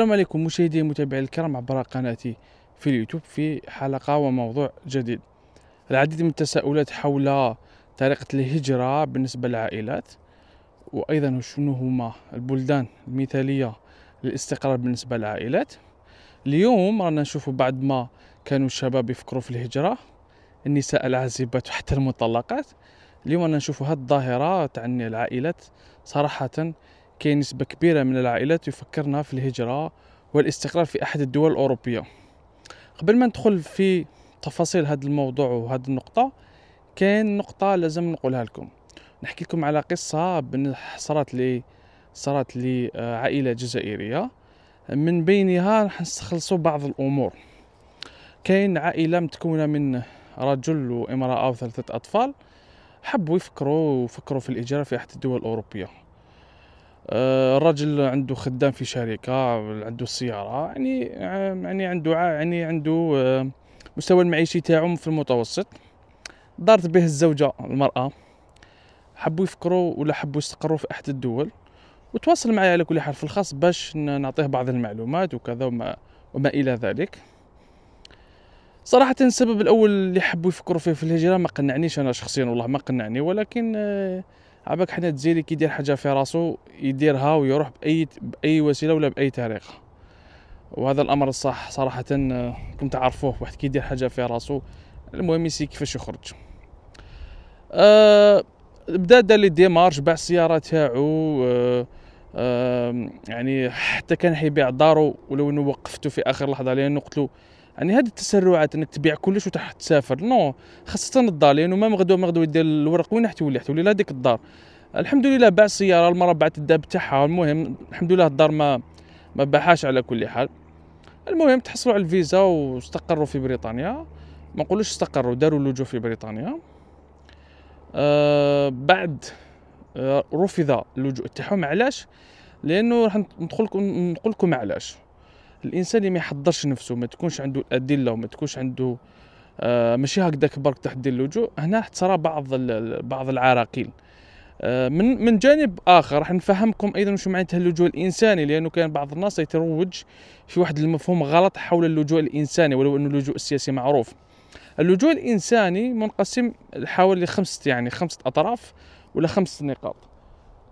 السلام عليكم مشاهدي متابعي الكرام عبر قناتي في اليوتيوب في حلقة وموضوع جديد العديد من التساؤلات حول طريقة الهجرة بالنسبة للعائلات وأيضا شنو هما البلدان المثالية للاستقرار بالنسبة للعائلات اليوم رانا نشوف بعد ما كانوا الشباب يفكروا في الهجرة النساء العازبات وحتى المطلقات اليوم رانا نشوف هاد الظاهرة تعني العائلات صراحة كاين نسبة كبيرة من العائلات يفكرنا في الهجرة والاستقرار في أحد الدول الأوروبية قبل ما ندخل في تفاصيل هذا الموضوع وهذا النقطة كاين نقطة لازم نقولها لكم نحكي لكم على قصة صارت لي صارت لي آه، عائلة جزائرية من بينها راح نستخلصوا بعض الأمور كاين عائلة متكونة من رجل وامرأة وثلاثة أطفال حبوا يفكروا وفكروا في الإجارة في أحد الدول الأوروبية آه، الرجل عنده خدام في شركه عنده سياره يعني آه، يعني عنده آه، يعني عنده مستوى المعيشي تاعو في المتوسط دارت به الزوجه المراه حبوا يفكروا ولا حبوا يستقروا في احد الدول وتواصل معي على كل حال في الخاص باش نعطيه بعض المعلومات وكذا وما, وما الى ذلك صراحة السبب الأول اللي حبوا يفكروا فيه في الهجرة ما قنعنيش أنا شخصيا والله ما قنعني ولكن عباك حنا الجزائري كيدير حاجه في راسو يديرها ويروح باي باي وسيله ولا باي طريقه وهذا الامر الصح صراحه آه، كنت عارفوه واحد كيدير حاجه في راسو المهم يسي كيفاش يخرج أه بدا دار لي ديمارش باع السياره تاعو أه أه يعني حتى كان حيبيع دارو ولو انه وقفته في اخر لحظه لانه قلت له يعني هذه التسرعات انك تبيع كلش وتحت تسافر نو خاصه الدار لانه ما مغدو ما غدو يدير الورق وين راح تولي حتولي لا ديك الدار الحمد لله باع السياره المره بعت الداب تاعها المهم الحمد لله الدار ما ما باعهاش على كل حال المهم تحصلوا على الفيزا واستقروا في بريطانيا ما نقولوش استقروا داروا اللجوء في بريطانيا آه بعد آه، رفض اللجوء تاعهم علاش لانه راح ندخل لكم نقول لكم علاش الانسان اللي ما يحضرش نفسه ما تكونش عنده الادله وما تكونش عنده آه ماشي هكذاك برك تحدي اللجوء هنا ترى بعض بعض العراقيل آه من من جانب اخر راح نفهمكم ايضا شو معناتها اللجوء الانساني لانه كان بعض الناس يتروج في واحد المفهوم غلط حول اللجوء الانساني ولو انه اللجوء السياسي معروف اللجوء الانساني منقسم حوالي خمسة يعني خمسة اطراف ولا خمسة نقاط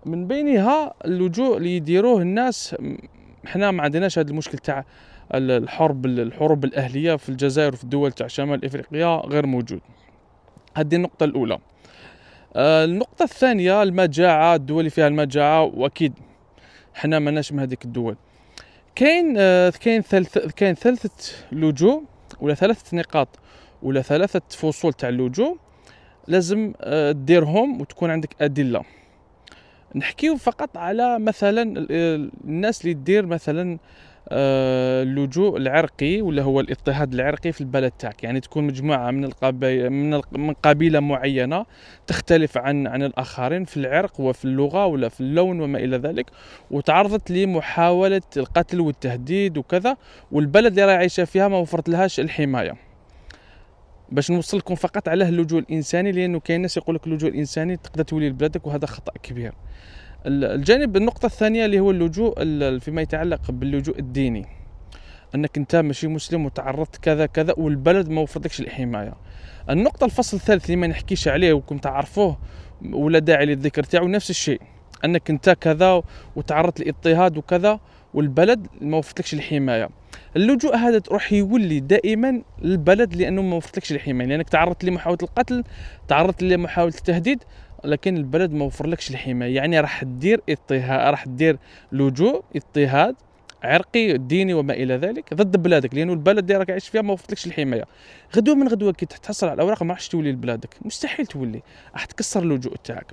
من بينها اللجوء اللي يديروه الناس حنا ما عندناش هذا المشكل تاع الحرب الحروب الاهليه في الجزائر وفي الدول تاع شمال افريقيا غير موجود هذه النقطه الاولى آه، النقطه الثانيه المجاعه الدول اللي فيها المجاعه واكيد حنا ماناش من هذيك الدول كاين آه، كاين ثلث كاين ثلاثه لجوء ولا ثلاثه نقاط ولا ثلاثه فصول تاع اللجوء لازم آه، تديرهم وتكون عندك ادله نحكيو فقط على مثلا الناس اللي دير مثلا آه، اللجوء العرقي ولا هو الاضطهاد العرقي في البلد تاعك يعني تكون مجموعه من القبائل من من قبيله معينه تختلف عن عن الاخرين في العرق وفي اللغه ولا في اللون وما الى ذلك وتعرضت لمحاوله القتل والتهديد وكذا والبلد اللي راهي عايشه فيها ما وفرت لهاش الحمايه باش نوصل لكم فقط على اللجوء الانساني لانه كاين ناس يقول لك اللجوء الانساني تقدر تولي لبلادك وهذا خطا كبير الجانب النقطه الثانيه اللي هو اللجوء فيما يتعلق باللجوء الديني انك انت ماشي مسلم وتعرضت كذا كذا والبلد ما وفرتكش الحمايه النقطه الفصل الثالث اللي ما نحكيش عليه وكم تعرفوه ولا داعي للذكر تاعو نفس الشيء انك انت كذا وتعرضت لاضطهاد وكذا والبلد ما وفرتكش الحمايه اللجوء هذا راح يولي دائما البلد لانه ما وفرتلكش الحمايه لانك يعني تعرضت لمحاوله القتل تعرضت لمحاوله التهديد لكن البلد ما وفرلكش الحمايه يعني راح دير اضطهاد راح دير لجوء اضطهاد عرقي ديني وما الى ذلك ضد بلادك لانه البلد اللي راك عايش فيها ما وفرتلكش الحمايه غدوه من غدوه كي تحصل على الاوراق ما راحش تولي لبلادك مستحيل تولي راح تكسر اللجوء تاعك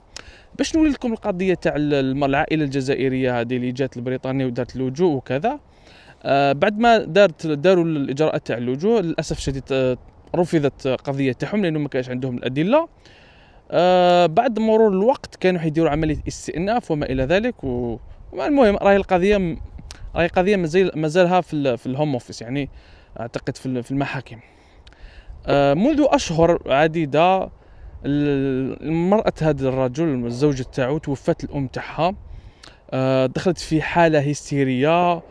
باش نولي لكم القضيه تاع العائله الجزائريه هذه اللي جات لبريطانيا ودارت لجوء وكذا آه، بعد ما دارت داروا الاجراءات تاع اللجوء للاسف الشديد آه، رفضت قضيتهم لانه ما كانش عندهم الادله آه بعد مرور الوقت كانوا حيديروا عمليه استئناف وما الى ذلك و... المهم راهي القضيه م... راهي قضيه مازال مازالها في ال... في الهوم اوفيس يعني اعتقد في, ال... في المحاكم آه منذ اشهر عديده المرأة هذا الرجل الزوجة تاعو توفت الأم تاعها آه دخلت في حالة هستيرية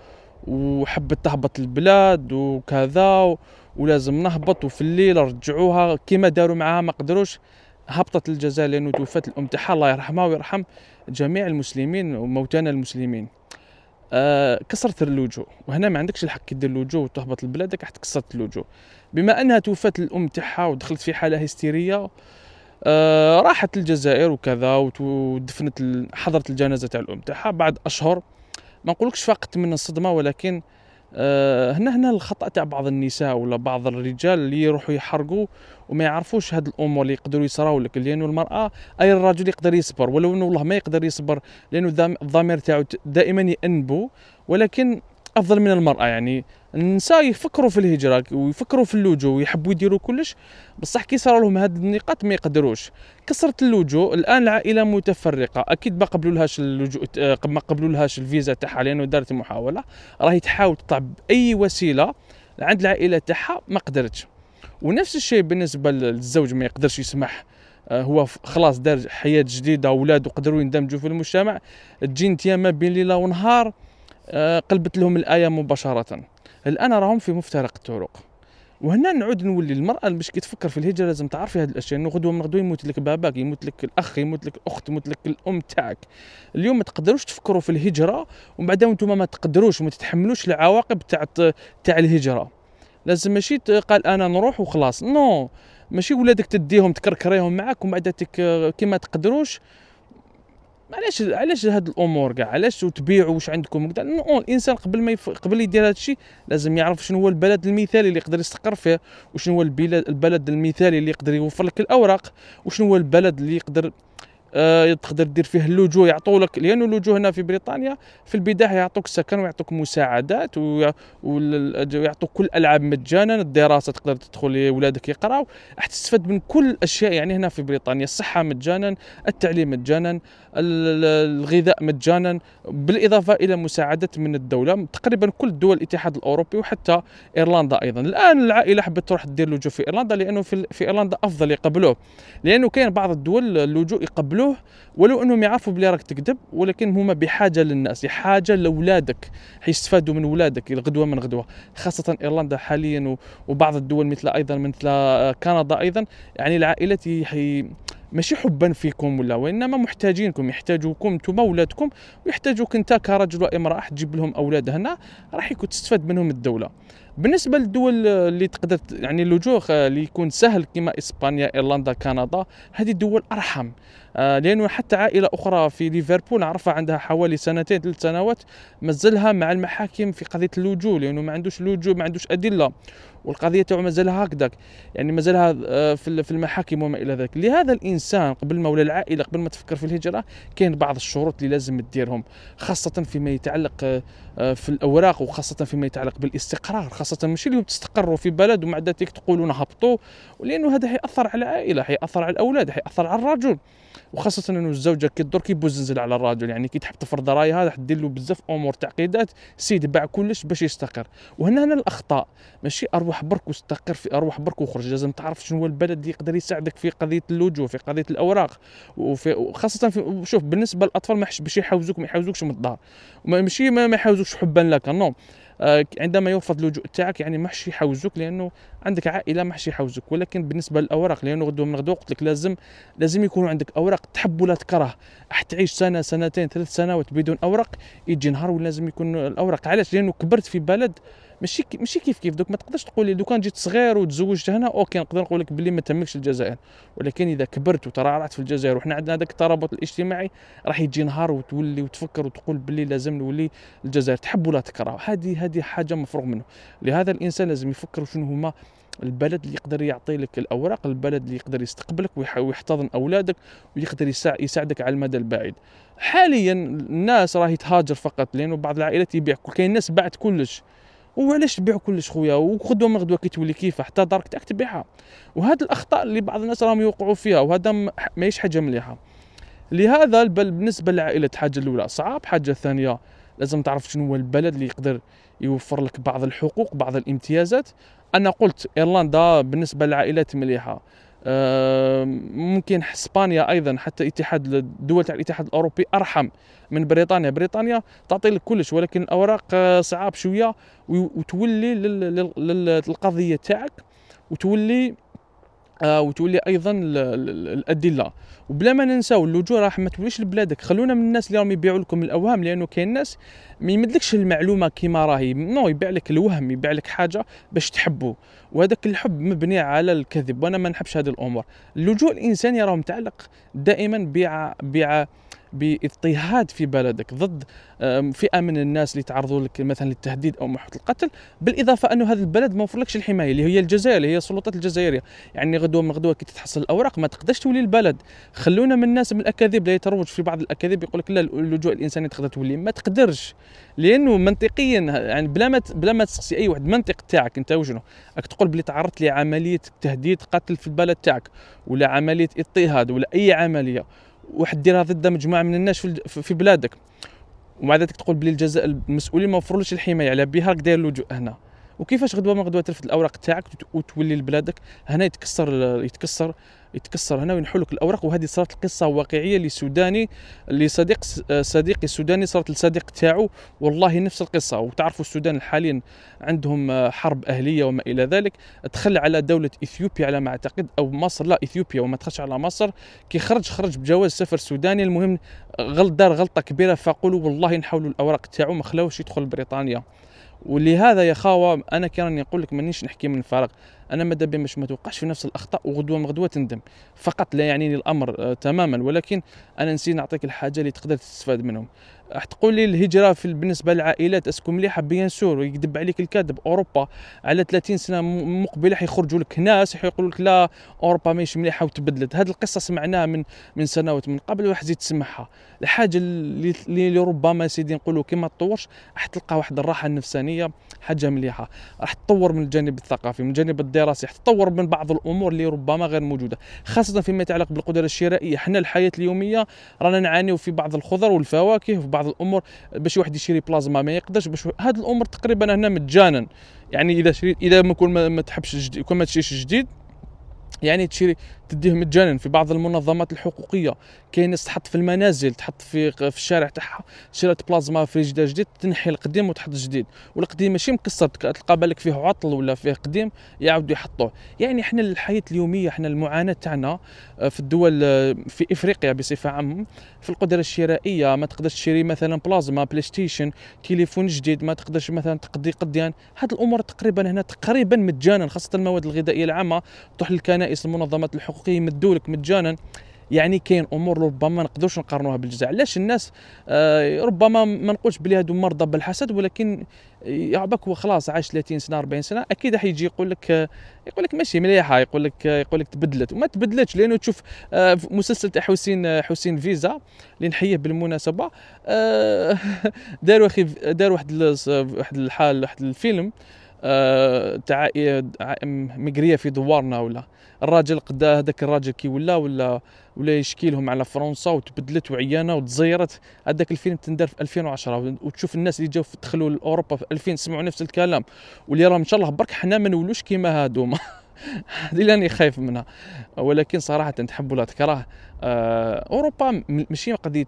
وحبت تهبط البلاد وكذا و... ولازم نهبط وفي الليل رجعوها كما داروا معاها ما قدروش هبطت الجزائر لانه توفت الام تاعها الله يرحمها ويرحم جميع المسلمين وموتانا المسلمين آه كسرت اللوجو وهنا ما عندكش الحق كي دير اللجوء وتهبط لبلادك راح تكسرت اللوجو بما انها توفت الام تاعها ودخلت في حاله هستيريه آه راحت الجزائر وكذا ودفنت حضرت الجنازه تاع الام تاعها بعد اشهر ما نقولكش فقط من الصدمه ولكن آه، هنا هنا الخطا تاع بعض النساء ولا بعض الرجال اللي يروحوا يحرقوا وما يعرفوش هاد الامور اللي يقدروا يصراو لك لانه المراه اي الرجل يقدر يصبر ولو انه والله ما يقدر يصبر لانه الضمير تاعو دائما يأنبو ولكن افضل من المراه يعني النساء يفكروا في الهجره ويفكروا في اللجوء ويحبوا يديروا كلش بصح كي صار لهم هاد النقاط ما يقدروش كسرت اللجوء الان العائله متفرقه اكيد ما قبلولهاش اللجوء آه، ما قبلولهاش الفيزا تاعها لانه دارت محاوله راهي تحاول تطلع باي وسيله عند العائله تاعها ما قدرتش ونفس الشيء بالنسبه للزوج ما يقدرش يسمح آه، هو خلاص دار حياه جديده ولاده قدروا يندمجوا في المجتمع تجي انت ما بين ليله ونهار آه، قلبت لهم الايه مباشره الان راهم في مفترق الطرق وهنا نعود نولي المراه باش كي تفكر في الهجره لازم تعرف في هذه الاشياء انه غدوه من غدوه يموت لك باباك يموت لك الاخ يموت لك الاخت يموت لك الام تاعك اليوم ما تقدروش تفكروا في الهجره ومن بعد انتم ما تقدروش وما تتحملوش العواقب تاع تاع الهجره لازم ماشي قال انا نروح وخلاص نو no. ماشي ولادك تديهم تكركريهم معاك ومن بعد كي ما تقدروش علاش علاش هاد الامور كاع علاش تبيعوا واش عندكم كاع الانسان قبل ما يف... قبل يدير هذا لازم يعرف شنو هو البلد المثالي اللي يقدر يستقر فيه وشنو هو البلاد البلد المثالي اللي يقدر يوفر لك الاوراق وشنو هو البلد اللي يقدر آه تقدر دير فيه اللجوء يعطوا لك لان اللجوء هنا في بريطانيا في البدايه يعطوك سكن ويعطوك مساعدات ويعطوك كل الالعاب مجانا الدراسه تقدر تدخل ولادك يقراو راح تستفاد من كل الاشياء يعني هنا في بريطانيا الصحه مجانا التعليم مجانا الغذاء مجانا بالاضافه الى مساعدات من الدوله تقريبا كل دول الاتحاد الاوروبي وحتى ايرلندا ايضا الان العائله حبت تروح دير لجوء في ايرلندا لانه في, في ايرلندا افضل يقبلوه لانه كاين بعض الدول اللجوء يقبلوه ولو انهم يعرفوا بلي راك تكذب ولكن هما بحاجه للناس حاجه لاولادك حيستفادوا من ولادك غدوه من غدوه خاصه ايرلندا حاليا وبعض الدول مثل ايضا مثل كندا ايضا يعني العائلات ماشي حبا فيكم ولا وانما محتاجينكم يحتاجوكم نتوما ولادكم ويحتاجوك انت كرجل وامراه تجيب لهم اولاد هنا راح يكون تستفاد منهم الدوله بالنسبه للدول اللي تقدر يعني اللجوء اللي يكون سهل كما اسبانيا ايرلندا كندا هذه دول ارحم آه، لانه حتى عائله اخرى في ليفربول عرفها عندها حوالي سنتين ثلاث سنوات مازالها مع المحاكم في قضيه اللجوء لانه ما عندوش لجوء ما عندوش ادله والقضيه تاعو مازالها هكذاك يعني مازالها آه، في المحاكم وما الى ذلك لهذا الانسان قبل ما ولا العائله قبل ما تفكر في الهجره كاين بعض الشروط اللي لازم تديرهم خاصه فيما يتعلق آه، في الاوراق وخاصه فيما يتعلق بالاستقرار خاصه ماشي اللي تستقروا في بلد ومع ذلك تقولون هبطوا لانه هذا حيأثر على العائله حيأثر على الاولاد حيأثر على الرجل وخاصه انه الزوجه كدور كيبوزنزل على الرجل يعني كي تحب تفرض رايها راح دير له بزاف امور تعقيدات سيد باع كلش باش يستقر وهنا هنا الاخطاء ماشي اروح برك واستقر في اروح برك وخرج لازم تعرف شنو هو البلد اللي يقدر يساعدك في قضيه اللجوء في قضيه الاوراق وفي وخاصه في شوف بالنسبه للاطفال ما باش يحوزوك ما يحوزوكش من الدار ماشي ما يحوزوكش حبا لك نو آه، عندما يرفض اللجوء تاعك يعني ما حش يحوزك لانه عندك عائله ما حش يحوزك ولكن بالنسبه للاوراق لانه غدو من غدو قلت لك لازم لازم يكون عندك اوراق تحب ولا تكره راح تعيش سنه سنتين ثلاث سنوات بدون اوراق يجي نهار ولازم يكون الاوراق علاش لانه كبرت في بلد ماشي ماشي كيف كيف دوك ما تقدرش تقول لي لو كان جيت صغير وتزوجت هنا اوكي نقدر نقول لك بلي ما تهمكش الجزائر ولكن اذا كبرت وترعرعت في الجزائر وحنا عندنا هذاك الترابط الاجتماعي راح يجي نهار وتولي وتفكر وتقول بلي لازم نولي الجزائر تحب ولا تكره هذه هذه حاجه مفروغ منه لهذا الانسان لازم يفكر شنو هما البلد اللي يقدر يعطي لك الاوراق البلد اللي يقدر يستقبلك ويحتضن اولادك ويقدر يساعدك على المدى البعيد حاليا الناس راهي تهاجر فقط لانه بعض العائلات يبيع كاين ناس باعت كلش وعلاش تبيع كلش خويا وغدوه من غدوه كتولي كيف حتى دارك تاعك تبيعها وهاد الاخطاء اللي بعض الناس راهم يوقعوا فيها وهذا ماهيش حاجه مليحه لهذا بل بالنسبه للعائله حاجه الاولى صعب حاجه ثانيه لازم تعرف شنو هو البلد اللي يقدر يوفر لك بعض الحقوق بعض الامتيازات انا قلت ايرلندا بالنسبه للعائلات مليحه آه، ممكن اسبانيا ايضا حتى اتحاد الدول تاع الاتحاد الاوروبي ارحم من بريطانيا بريطانيا تعطي لك كلش ولكن الاوراق آه، صعاب شويه وتولي للقضيه تاعك وتولي آه وتولي ايضا الادله وبلا ما ننساو اللجوء راه ما توليش لبلادك خلونا من الناس اللي راهم يبيعوا لكم الاوهام لانه كاين ناس ما يمدلكش المعلومه كيما راهي نو يبيع لك الوهم يبيع لك حاجه باش تحبه وهذاك الحب مبني على الكذب وانا ما نحبش هذه الامور اللجوء الانساني راه متعلق دائما بيع بيع باضطهاد في بلدك ضد فئه من الناس اللي تعرضوا لك مثلا للتهديد او محاوله القتل بالاضافه انه هذا البلد ما وفرلكش الحمايه اللي هي الجزائر اللي هي السلطات الجزائريه يعني غدوه من غدوه كي تتحصل الاوراق ما تقدرش تولي البلد خلونا من الناس من الاكاذيب لا يتروج في بعض الاكاذيب يقول لك لا اللجوء الانساني تقدر تولي ما تقدرش لانه منطقيا يعني بلا ما بلا ما تسقسي اي واحد المنطق تاعك انت وجنه راك تقول بلي تعرضت لعمليه تهديد قتل في البلد تاعك ولا عمليه اضطهاد ولا اي عمليه واحد ديرها ضد مجموعه من الناس في بلادك ومع ذلك تقول بلي الجزاء المسؤولين ما وفرولوش الحمايه على بها راك داير اللجوء هنا وكيفاش غدوه ما غدوه ترفد الاوراق تاعك وتولي لبلادك هنا يتكسر يتكسر يتكسر هنا وينحوا لك الاوراق وهذه صارت القصه واقعيه لسوداني لصديق صديقي سوداني صارت لصديق تاعو والله نفس القصه وتعرفوا السودان حاليا عندهم آه، حرب اهليه وما الى ذلك دخل على دوله اثيوبيا على ما اعتقد او مصر لا اثيوبيا وما دخلش على مصر كي خرج خرج بجواز سفر سوداني المهم غلط دار غلطه كبيره فقولوا والله نحولوا الاوراق تاعو ما خلاوش يدخل بريطانيا ولهذا يا خاوه انا كي راني نقول لك مانيش نحكي من فراغ انا ماذا بيا باش ما توقعش في نفس الاخطاء وغدوه من غدوه تندم فقط لا يعنيني الامر آه تماما ولكن انا نسيت نعطيك الحاجه اللي تقدر تستفاد منهم راح تقول لي الهجره في بالنسبه للعائلات اسكو مليحه بيان سور يكذب عليك الكذب اوروبا على 30 سنه مقبله حيخرجوا لك ناس يقولوا لك لا اوروبا ماهيش مليحه وتبدلت هذه القصه سمعناها من من سنوات من قبل وراح تزيد تسمعها الحاجه اللي, اللي ربما سيدي نقولوا كما تطورش راح تلقى واحد الراحه النفسانيه حاجه مليحه راح تطور من الجانب الثقافي من الجانب الدراسي تطور من بعض الامور اللي ربما غير موجوده خاصه فيما يتعلق بالقدره الشرائيه حنا الحياه اليوميه رانا نعانيو في بعض الخضر والفواكه وفي بعض الامور باش واحد يشري بلازما ما يقدرش باش هذه الامور تقريبا هنا مجانا يعني اذا شريت اذا ما كون ما, تحبش جديد كون ما تشريش جديد يعني تشري تديه مجانا في بعض المنظمات الحقوقيه كاين ناس تحط في المنازل تحط في في الشارع تاعها شريت بلازما فريجيدا جديد تنحي القديم وتحط الجديد والقديم ماشي مكسر تلقى بالك فيه عطل ولا فيه قديم يعاودوا يحطوه يعني احنا الحياه اليوميه احنا المعاناه تاعنا آه، في الدول آه، في افريقيا بصفه عامه في القدره الشرائيه ما تقدرش تشري مثلا بلازما بلاي ستيشن تليفون جديد ما تقدرش مثلا تقضي قديان هذه الامور تقريبا هنا تقريبا مجانا خاصه المواد الغذائيه العامه تروح للكنائس المنظمات الحقوقيه يمدوا يمدولك مجانا يعني كاين امور ربما ما نقدروش نقارنوها بالجزاء علاش الناس آه، ربما ما نقولش بلي هادو مرضى بالحسد ولكن يعبك وخلاص عاش 30 سنه 40 سنه اكيد راح يجي يقول لك آه، يقول لك ماشي مليحه يقول لك آه، يقول لك تبدلت وما تبدلتش لانه تشوف مسلسل تاع حسين حسين فيزا اللي نحييه بالمناسبه دار اخي واحد واحد الحال واحد الفيلم تاع إيه، مقريه في دوارنا ولا الراجل قد هذاك الراجل كي ولا ولا ولا يشكي لهم على فرنسا وتبدلت وعيانه وتزيرت هذاك الفيلم تندار في 2010 وتشوف الناس اللي جاوا دخلوا لاوروبا في 2000 سمعوا نفس الكلام واللي راهم ان شاء الله برك حنا ما نولوش كيما هادوما هذه اللي راني خايف منها ولكن صراحه تحب ولا تكره آه، اوروبا ماشي قضيه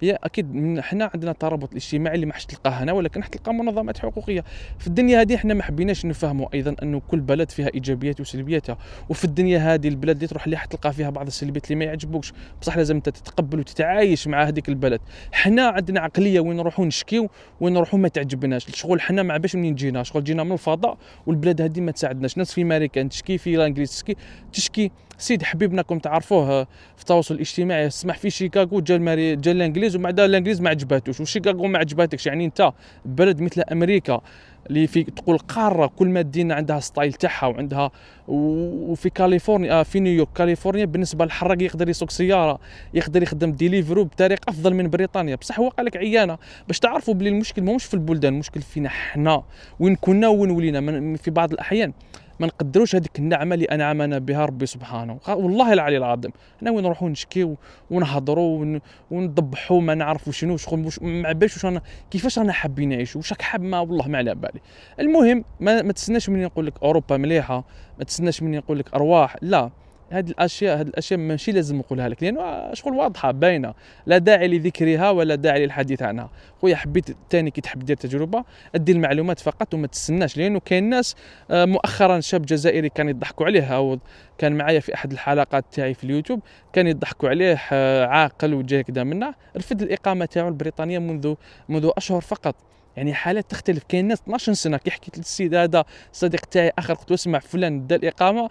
هي اكيد حنا عندنا الترابط الاجتماعي اللي ما حش تلقاه هنا ولكن حتلقى منظمات حقوقيه في الدنيا هذه حنا ما حبيناش نفهموا ايضا انه كل بلد فيها ايجابيات وسلبياتها وفي الدنيا هذه البلد اللي تروح لها حتلقى فيها بعض السلبيات اللي ما يعجبوكش بصح لازم انت تتقبل وتتعايش مع هذيك البلد حنا عندنا عقليه وين نروحوا نشكيو وين نروحوا ما تعجبناش شغل حنا ما باش منين جينا شغل جينا من الفضاء والبلاد هذه ما تساعدناش ناس في امريكا تشكي في الانجليز تشكي تشكي سيد حبيبنا كم تعرفوه في التواصل الاجتماعي سمح في شيكاغو جا الماري جا الانجليز ومع الانجليز ما عجباتوش وشيكاغو ما عجباتكش يعني انت بلد مثل امريكا اللي في تقول قاره كل مدينه عندها ستايل تاعها وعندها وفي كاليفورنيا آه، في نيويورك كاليفورنيا بالنسبه للحراق يقدر يسوق سياره يقدر يخدم ديليفرو بطريقه افضل من بريطانيا بصح هو قال لك عيانه باش تعرفوا بلي المشكل ماهوش في البلدان المشكل فينا حنا وين كنا وين ولينا في بعض الاحيان ما نقدروش هذيك النعمه اللي انعمنا بها ربي سبحانه والله العلي العظيم انا وين نروحو نشكيو ونهضروا ونضبحوا ما نعرفوا شنو شغل ما عباش واش كيفاش رانا حابين نعيشوا واش راك حاب ما والله ما على بالي المهم ما, ما تسناش مني نقول لك اوروبا مليحه ما تسناش مني نقول لك ارواح لا هاد الاشياء هاد الاشياء ماشي لازم نقولها لك لانه شغل واضحه باينه لا داعي لذكرها ولا داعي للحديث عنها خويا حبيت الثاني كي تحب دير تجربه ادي المعلومات فقط وما تستناش لانه كاين ناس آه، مؤخرا شاب جزائري كان يضحكوا عليه كان معايا في احد الحلقات تاعي في اليوتيوب كان يضحكوا عليه آه، عاقل وجاي كذا منه رفض الاقامه تاعو البريطانيه منذ منذ اشهر فقط يعني حالات تختلف كاين ناس 12 سنه كي حكيت للسيد هذا صديق تاعي اخر قلت اسمع فلان دا الاقامه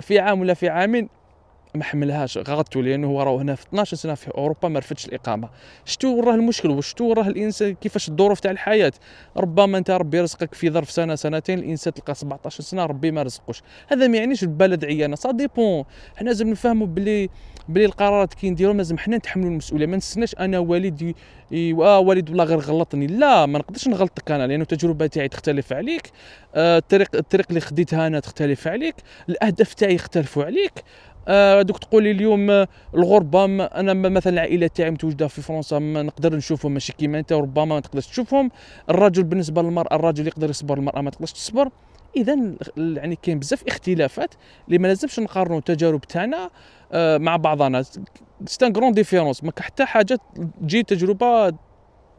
في عام ولا في عامين ما حملهاش غاتو لانه هو راه هنا في 12 سنه في اوروبا ما رفدش الاقامه شتو وراه المشكل وشتو وراه الانسان كيفاش الظروف تاع الحياه ربما انت ربي رزقك في ظرف سنه سنتين الانسان تلقى 17 سنه ربي ما رزقوش هذا ما يعنيش البلد عيانه سا ديبون حنا لازم نفهموا بلي بلي القرارات كي نديرو لازم حنا نتحملوا المسؤوليه ما نستناش انا والدي اه والد والله غير غلطني لا ما نقدرش نغلطك انا لانه التجربه تاعي تختلف عليك آه، الطريق الطريق اللي خديتها انا تختلف عليك الاهداف تاعي يختلفوا عليك آه، دوك تقولي اليوم آه، الغربه انا مثلا العائله تاعي متوجده في فرنسا ما نقدر نشوفهم ماشي كيما انت ربما ما تقدرش تشوفهم الرجل بالنسبه للمراه الرجل يقدر يصبر المراه ما تقدرش تصبر اذا يعني كاين بزاف اختلافات اللي ما لازمش نقارنوا التجارب تاعنا آه، مع بعضنا ان غرون ديفيرونس ما حتى حاجه تجي تجربه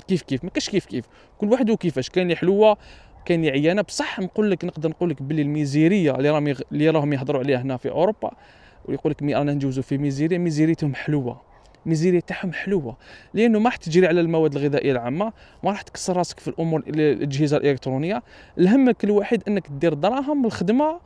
كيف كيف ما كاش كيف كيف كل واحد وكيفاش كاين اللي حلوه كاين اللي عيانه بصح نقول لك نقدر نقول لك باللي الميزيريه اللي راهم اللي راهم يهضروا عليها هنا في اوروبا ويقول لك مي انا نجوزو في ميزيري ميزيريتهم حلوه ميزيري تاعهم حلوه لانه ما راح تجري على المواد الغذائيه العامه ما راح تكسر راسك في الامور الاجهزه الالكترونيه الهم كل واحد انك دير دراهم الخدمه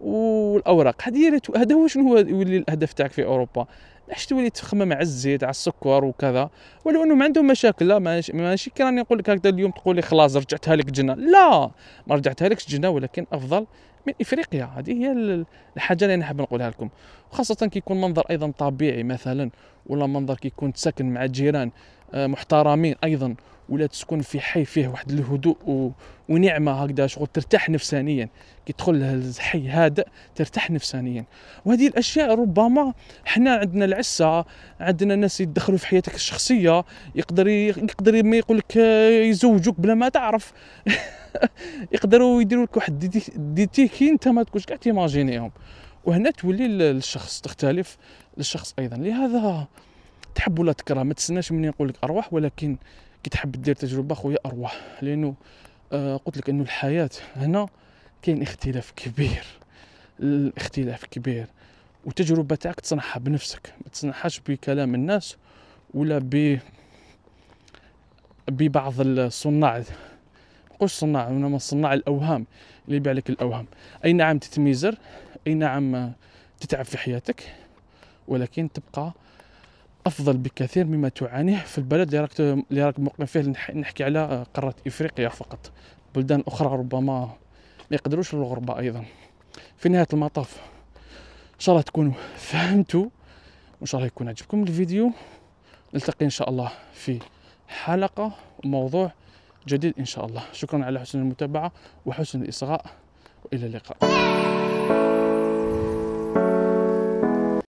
والاوراق هذه هذا هو شنو هو الهدف تاعك في اوروبا باش تولي تخمم على الزيت على السكر وكذا ولو انهم عندهم مشاكل لا ماشي, ماشي كي راني نقول لك هكذا اليوم تقول لي خلاص رجعتها لك جنه لا ما رجعتها لكش جنه ولكن افضل من افريقيا هذه هي الحاجه اللي نحب نقولها لكم خاصه كيكون منظر ايضا طبيعي مثلا ولا منظر كيكون تسكن مع الجيران آه، محترمين ايضا ولا تسكن في حي فيه واحد الهدوء و... ونعمه هكذا شغل ترتاح نفسانيا كي تدخل الحي هادئ ترتاح نفسانيا وهذه الاشياء ربما حنا عندنا العسه عندنا ناس يدخلوا في حياتك الشخصيه يقدر يقدر ما يقول لك آه، يزوجوك بلا ما تعرف يقدروا يديروا لك واحد ديتيكي انت ما تكونش كاع تيماجينيهم وهنا تولي الشخص تختلف للشخص ايضا لهذا تحب ولا تكره ما تسناش مني نقول لك ارواح ولكن كي تحب دير تجربه خويا ارواح لانه آه قلت لك انه الحياه هنا كاين اختلاف كبير الاختلاف كبير وتجربة تاعك تصنعها بنفسك ما تصنعهاش بكلام الناس ولا ب ببعض الصناع قش صناع انما صناع الاوهام اللي يبيع لك الاوهام اي نعم تتميزر اي نعم تتعب في حياتك ولكن تبقى افضل بكثير مما تعانيه في البلد اللي راك مقيم فيه نحكي على آه، قاره افريقيا فقط بلدان اخرى ربما ما يقدروش الغربه ايضا في نهايه المطاف ان شاء الله تكونوا فهمتوا وان شاء الله يكون عجبكم الفيديو نلتقي ان شاء الله في حلقه وموضوع جديد ان شاء الله شكرا على حسن المتابعه وحسن الاصغاء والى اللقاء